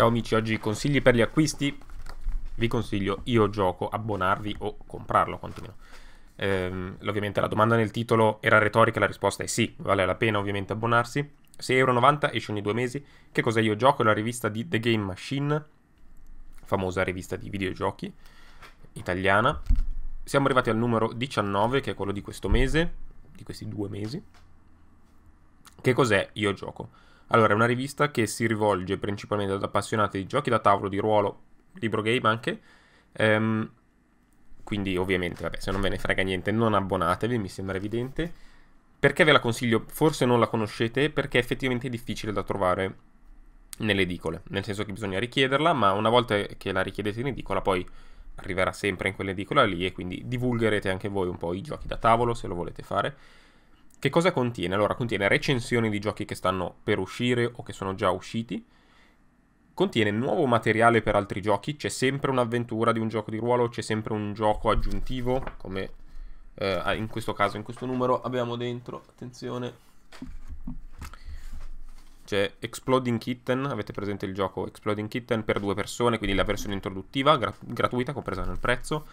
Ciao amici, oggi consigli per gli acquisti. Vi consiglio io gioco, abbonarvi o comprarlo quantomeno. Ehm, ovviamente la domanda nel titolo era retorica, la risposta è sì, vale la pena ovviamente abbonarsi. 6,90€ esce ogni due mesi. Che cos'è io gioco? È la rivista di The Game Machine, famosa rivista di videogiochi italiana. Siamo arrivati al numero 19, che è quello di questo mese, di questi due mesi. Che cos'è io gioco? Allora, è una rivista che si rivolge principalmente ad appassionati di giochi da tavolo, di ruolo, libro game anche. Ehm, quindi, ovviamente, vabbè, se non ve ne frega niente, non abbonatevi, mi sembra evidente. Perché ve la consiglio? Forse non la conoscete, perché effettivamente è difficile da trovare nelle edicole. Nel senso che bisogna richiederla, ma una volta che la richiedete in edicola, poi arriverà sempre in quell'edicola lì e quindi divulgherete anche voi un po' i giochi da tavolo, se lo volete fare. Che cosa contiene? Allora, contiene recensioni di giochi che stanno per uscire o che sono già usciti, contiene nuovo materiale per altri giochi, c'è sempre un'avventura di un gioco di ruolo, c'è sempre un gioco aggiuntivo, come eh, in questo caso, in questo numero abbiamo dentro, attenzione, c'è Exploding Kitten, avete presente il gioco Exploding Kitten per due persone, quindi la versione introduttiva, grat- gratuita, compresa nel prezzo,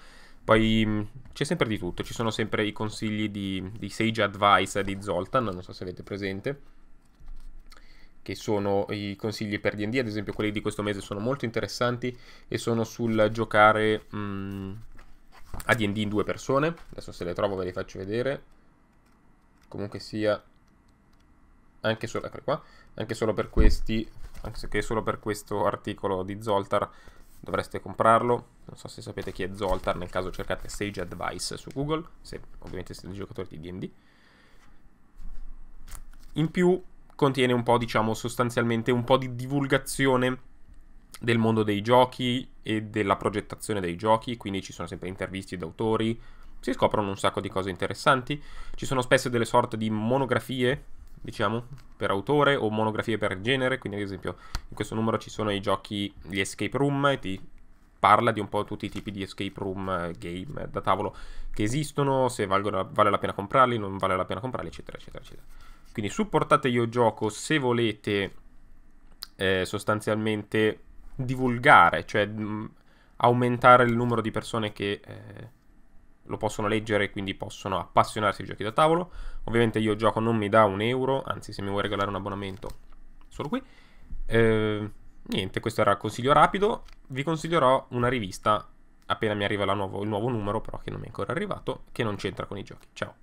poi mm, c'è sempre di tutto, ci sono sempre i consigli di, di Sage Advice di Zoltan, non so se avete presente, che sono i consigli per D&D, ad esempio quelli di questo mese sono molto interessanti e sono sul giocare mh, mm, a D&D in due persone, adesso se le trovo ve le faccio vedere, comunque sia anche solo, ecco qua, anche solo per questi, anche solo per questo articolo di Zoltar dovreste comprarlo. Non so se sapete chi è Zoltar, nel caso cercate Sage Advice su Google, se ovviamente siete giocatori di D&D. In più contiene un po', diciamo, sostanzialmente un po' di divulgazione del mondo dei giochi e della progettazione dei giochi, quindi ci sono sempre interviste d'autori, si scoprono un sacco di cose interessanti, ci sono spesso delle sorte di monografie diciamo, per autore o monografie per genere, quindi ad esempio in questo numero ci sono i giochi, gli escape room e ti parla di un po' tutti i tipi di escape room eh, game da tavolo che esistono, se valgono, vale la pena comprarli, non vale la pena comprarli, eccetera, eccetera, eccetera. Quindi supportate io gioco se volete eh, sostanzialmente divulgare, cioè mh, mm, aumentare il numero di persone che eh, lo possono leggere e quindi possono appassionarsi ai giochi da tavolo. Ovviamente io gioco non mi dà un euro, anzi se mi vuoi regalare un abbonamento, solo qui. Eh, niente, questo era il consiglio rapido. Vi consiglierò una rivista appena mi arriva nuovo, il nuovo numero, però che non mi è ancora arrivato, che non c'entra con i giochi. Ciao!